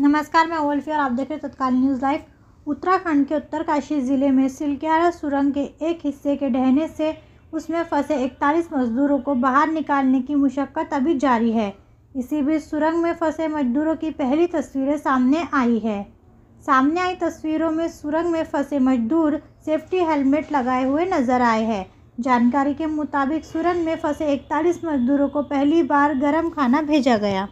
नमस्कार मैं ओल्फी और आप देख रहे तत्काल न्यूज़ लाइव उत्तराखंड के उत्तरकाशी ज़िले में सिलक्यारा सुरंग के एक हिस्से के ढहने से उसमें फंसे इकतालीस मजदूरों को बाहर निकालने की मुशक्क़त अभी जारी है इसी बीच सुरंग में फंसे मजदूरों की पहली तस्वीरें सामने आई है सामने आई तस्वीरों में सुरंग में फंसे मजदूर सेफ्टी हेलमेट लगाए हुए नजर आए हैं जानकारी के मुताबिक सुरंग में फंसे इकतालीस मजदूरों को पहली बार गर्म खाना भेजा गया